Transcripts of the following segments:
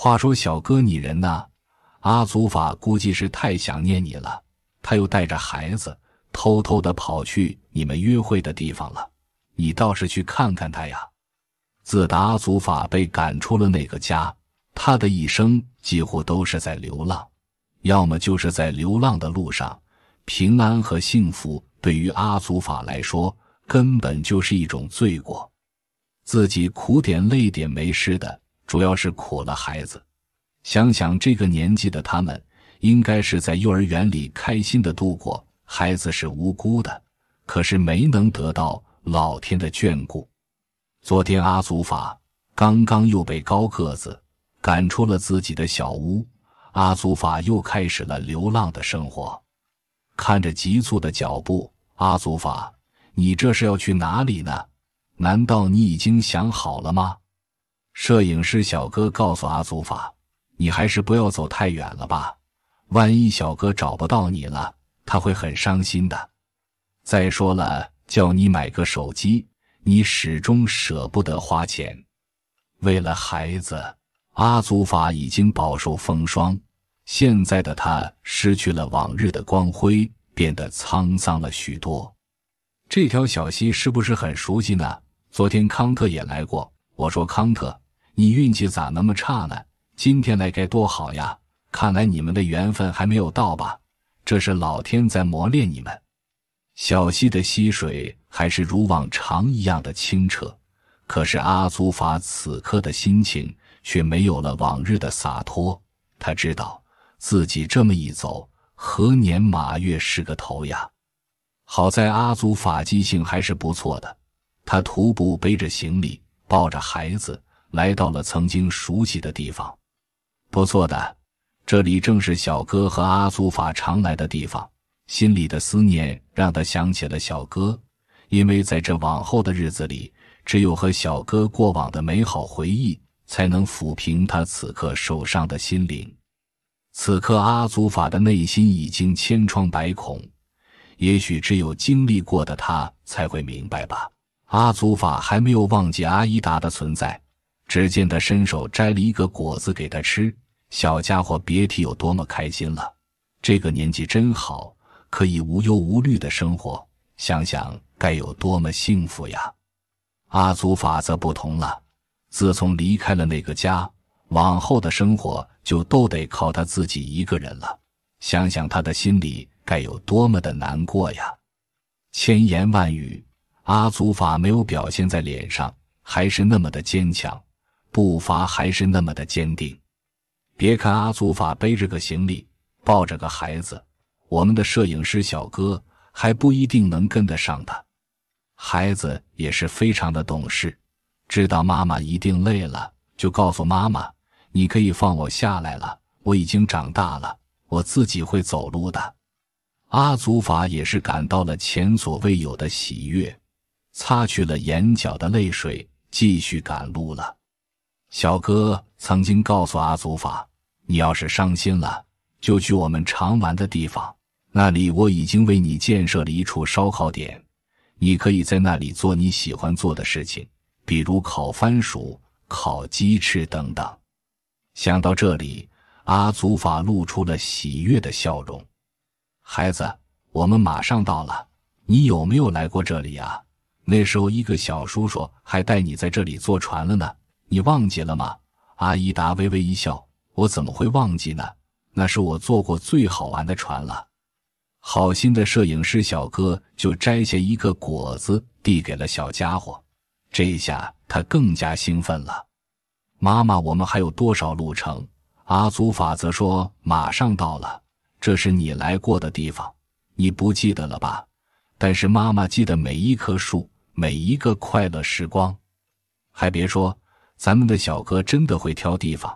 话说小哥，你人呢？阿祖法估计是太想念你了，他又带着孩子偷偷的跑去你们约会的地方了。你倒是去看看他呀。自打阿祖法被赶出了那个家，他的一生几乎都是在流浪，要么就是在流浪的路上。平安和幸福对于阿祖法来说，根本就是一种罪过，自己苦点累点没事的。主要是苦了孩子，想想这个年纪的他们，应该是在幼儿园里开心的度过。孩子是无辜的，可是没能得到老天的眷顾。昨天阿祖法刚刚又被高个子赶出了自己的小屋，阿祖法又开始了流浪的生活。看着急促的脚步，阿祖法，你这是要去哪里呢？难道你已经想好了吗？摄影师小哥告诉阿祖法：“你还是不要走太远了吧，万一小哥找不到你了，他会很伤心的。再说了，叫你买个手机，你始终舍不得花钱。为了孩子，阿祖法已经饱受风霜，现在的他失去了往日的光辉，变得沧桑了许多。这条小溪是不是很熟悉呢？昨天康特也来过，我说康特。”你运气咋那么差呢？今天来该多好呀！看来你们的缘分还没有到吧？这是老天在磨练你们。小溪的溪水还是如往常一样的清澈，可是阿祖法此刻的心情却没有了往日的洒脱。他知道自己这么一走，何年马月是个头呀？好在阿祖法记性还是不错的，他徒步背着行李，抱着孩子。来到了曾经熟悉的地方，不错的，这里正是小哥和阿祖法常来的地方。心里的思念让他想起了小哥，因为在这往后的日子里，只有和小哥过往的美好回忆，才能抚平他此刻受伤的心灵。此刻，阿祖法的内心已经千疮百孔，也许只有经历过的他才会明白吧。阿祖法还没有忘记阿依达的存在。只见他伸手摘了一个果子给他吃，小家伙别提有多么开心了。这个年纪真好，可以无忧无虑的生活，想想该有多么幸福呀！阿祖法则不同了，自从离开了那个家，往后的生活就都得靠他自己一个人了。想想他的心里该有多么的难过呀！千言万语，阿祖法没有表现在脸上，还是那么的坚强。步伐还是那么的坚定。别看阿祖法背着个行李，抱着个孩子，我们的摄影师小哥还不一定能跟得上他。孩子也是非常的懂事，知道妈妈一定累了，就告诉妈妈：“你可以放我下来了，我已经长大了，我自己会走路的。”阿祖法也是感到了前所未有的喜悦，擦去了眼角的泪水，继续赶路了。小哥曾经告诉阿祖法：“你要是伤心了，就去我们常玩的地方，那里我已经为你建设了一处烧烤点，你可以在那里做你喜欢做的事情，比如烤番薯、烤鸡翅等等。”想到这里，阿祖法露出了喜悦的笑容。孩子，我们马上到了。你有没有来过这里啊？那时候一个小叔叔还带你在这里坐船了呢。你忘记了吗？阿依达微微一笑：“我怎么会忘记呢？那是我坐过最好玩的船了。”好心的摄影师小哥就摘下一个果子递给了小家伙，这下他更加兴奋了。“妈妈，我们还有多少路程？”阿祖法则说：“马上到了，这是你来过的地方，你不记得了吧？但是妈妈记得每一棵树，每一个快乐时光。还别说。”咱们的小哥真的会挑地方，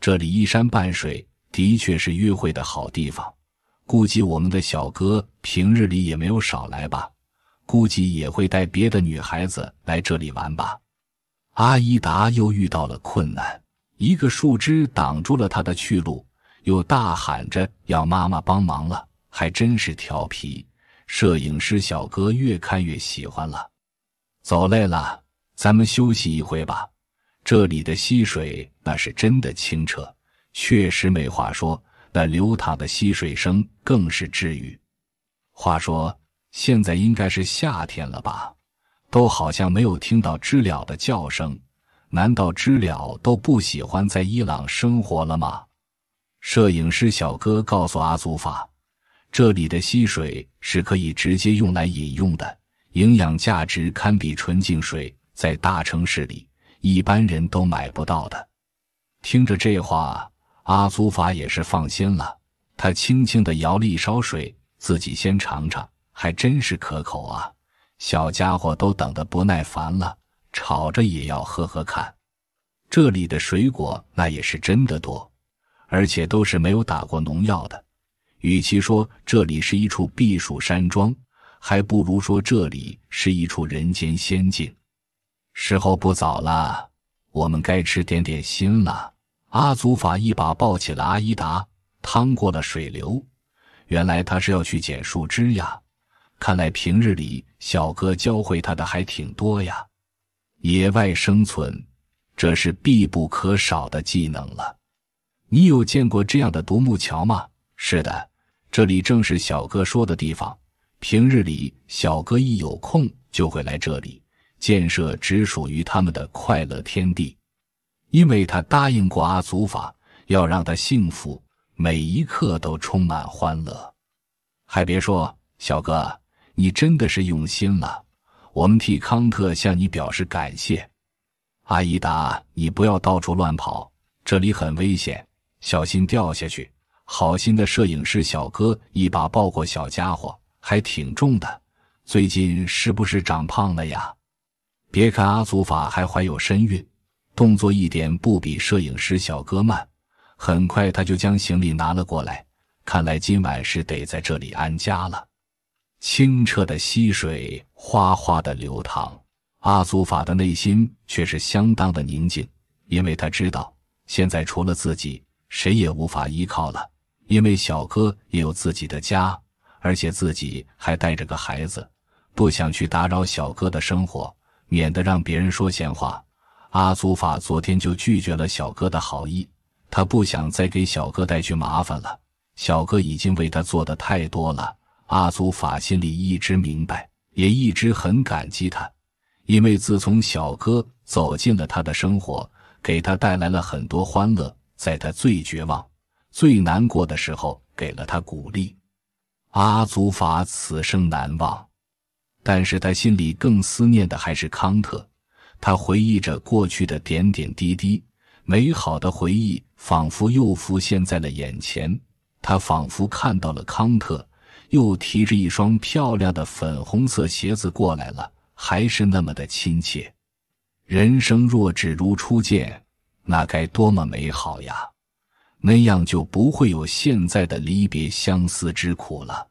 这里依山傍水，的确是约会的好地方。估计我们的小哥平日里也没有少来吧，估计也会带别的女孩子来这里玩吧。阿依达又遇到了困难，一个树枝挡住了他的去路，又大喊着要妈妈帮忙了。还真是调皮。摄影师小哥越看越喜欢了。走累了，咱们休息一回吧。这里的溪水那是真的清澈，确实没话说。那流淌的溪水声更是治愈。话说，现在应该是夏天了吧？都好像没有听到知了的叫声，难道知了都不喜欢在伊朗生活了吗？摄影师小哥告诉阿祖法，这里的溪水是可以直接用来饮用的，营养价值堪比纯净水，在大城市里。一般人都买不到的。听着这话，阿祖法也是放心了。他轻轻的舀了一勺水，自己先尝尝，还真是可口啊！小家伙都等得不耐烦了，吵着也要喝喝看。这里的水果那也是真的多，而且都是没有打过农药的。与其说这里是一处避暑山庄，还不如说这里是一处人间仙境。时候不早了，我们该吃点点心了。阿祖法一把抱起了阿依达，趟过了水流。原来他是要去捡树枝呀。看来平日里小哥教会他的还挺多呀。野外生存，这是必不可少的技能了。你有见过这样的独木桥吗？是的，这里正是小哥说的地方。平日里小哥一有空就会来这里。建设只属于他们的快乐天地，因为他答应过阿祖法要让他幸福，每一刻都充满欢乐。还别说，小哥，你真的是用心了，我们替康特向你表示感谢。阿依达，你不要到处乱跑，这里很危险，小心掉下去。好心的摄影师小哥一把抱过小家伙，还挺重的，最近是不是长胖了呀？别看阿祖法还怀有身孕，动作一点不比摄影师小哥慢。很快，他就将行李拿了过来。看来今晚是得在这里安家了。清澈的溪水哗哗的流淌，阿祖法的内心却是相当的宁静，因为他知道现在除了自己，谁也无法依靠了。因为小哥也有自己的家，而且自己还带着个孩子，不想去打扰小哥的生活。免得让别人说闲话，阿祖法昨天就拒绝了小哥的好意。他不想再给小哥带去麻烦了。小哥已经为他做的太多了。阿祖法心里一直明白，也一直很感激他，因为自从小哥走进了他的生活，给他带来了很多欢乐，在他最绝望、最难过的时候给了他鼓励。阿祖法此生难忘。但是他心里更思念的还是康特。他回忆着过去的点点滴滴，美好的回忆仿佛又浮现在了眼前。他仿佛看到了康特又提着一双漂亮的粉红色鞋子过来了，还是那么的亲切。人生若只如初见，那该多么美好呀！那样就不会有现在的离别相思之苦了。